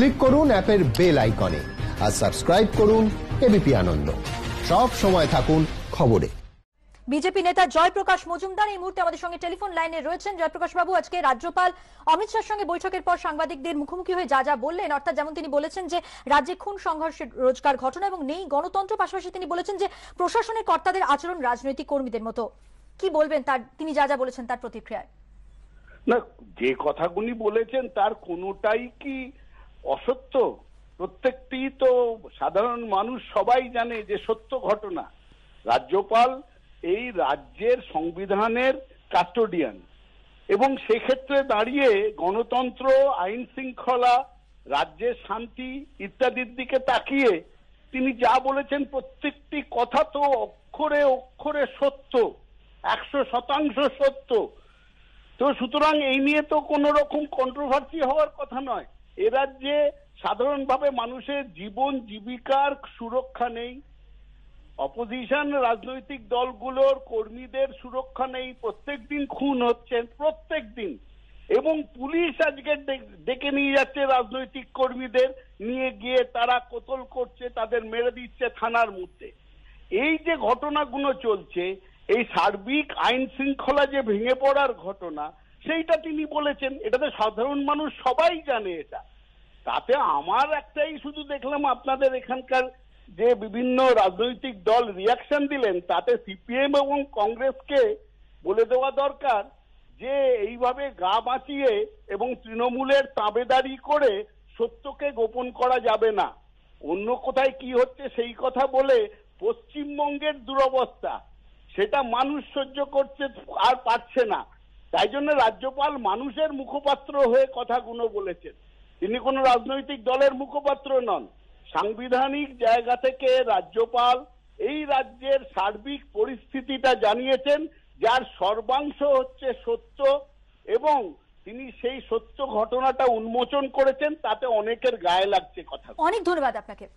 click করুন অ্যাপের bell আইকনে আর সাবস্ক্রাইব করুন এবিপি আনন্দ সব সময় থাকুন খবরে বিজেপি নেতা জয়প্রকাশ মজুমদার এই মুহূর্তে আমাদের সঙ্গে টেলিফোন লাইনে রয়েছেন জয়প্রকাশ বাবু আজকে রাজ্যপাল অমিত শাহর সঙ্গে বৈঠকের পর সাংবাদিকদের মুখোমুখি হয়ে যা যা বললেন অর্থাৎ যেমন তিনি বলেছেন যে রাজ্যে খুন সংঘর্ষের রোজগার ঘটনা এবং নেই গণতন্ত্র পাশাপাশি তিনি বলেছেন যে প্রশাসনের কর্তাদের আচরণ রাজনৈতিক কর্মীদের মতো কি বলবেন তার তিনি যা যা বলেছেন তার প্রতিক্রিয়ায় না যে কথাগুলি বলেছেন তার কোনোটাই কি অসত্য প্রত্যেকটি তো সাধারণ মানুষ সবাই জানে যে সত্য ঘটনা রাজ্যপাল এই রাজ্যের সংবিধানের কাস্টোডিয়ান এবং সেক্ষেত্রে দাঁড়িয়ে গণতন্ত্র আইন শৃঙ্খলা রাজ্যের শান্তি ইত্যাদির দিকে তাকিয়ে তিনি যা বলেছেন প্রত্যেকটি কথা তো অক্ষরে অক্ষরে সত্য একশো শতাংশ সত্য তো সুতরাং এই নিয়ে তো কোনো রকম কন্ট্রোভার্সি হওয়ার কথা নয় এরাজ্যে সাধারণভাবে মানুষের জীবন জীবিকার সুরক্ষা নেই অপোজিশন রাজনৈতিক দলগুলোর কর্মীদের সুরক্ষা নেই প্রত্যেক দিন খুন হচ্ছেন প্রত্যেক দিন এবং পুলিশ আজকে ডেকে নিয়ে যাচ্ছে রাজনৈতিক কর্মীদের নিয়ে গিয়ে তারা কোতল করছে তাদের মেরে দিচ্ছে থানার মধ্যে এই যে ঘটনাগুলো চলছে এই সার্বিক আইন শৃঙ্খলা যে ভেঙে পড়ার ঘটনা সেইটা তিনি বলেছেন এটা তো সাধারণ মানুষ সবাই জানে এটা তাতে আমার একটাই শুধু দেখলাম আপনাদের এখানকার যে বিভিন্ন রাজনৈতিক দল রিয়াকশন দিলেন তাতে সিপিএম এবং কংগ্রেসকে বলে দেওয়া দরকার যে এইভাবে গা বাঁচিয়ে এবং তৃণমূলের তাবেদারি করে সত্যকে গোপন করা যাবে না অন্য কোথায় কি হচ্ছে সেই কথা বলে পশ্চিমবঙ্গের দুরবস্থা সেটা মানুষ সহ্য করছে আর পারছে না তাই জন্য রাজ্যপাল মানুষের মুখপাত্র হয়ে কথাগুলো বলেছেন তিনি কোন রাজনৈতিক দলের মুখপাত্র নন সাংবিধানিক জায়গা থেকে রাজ্যপাল এই রাজ্যের সার্বিক পরিস্থিতিটা জানিয়েছেন যার সর্বাংশ হচ্ছে সত্য এবং তিনি সেই সত্য ঘটনাটা উন্মোচন করেছেন তাতে অনেকের গায়ে লাগছে কথা অনেক ধন্যবাদ আপনাকে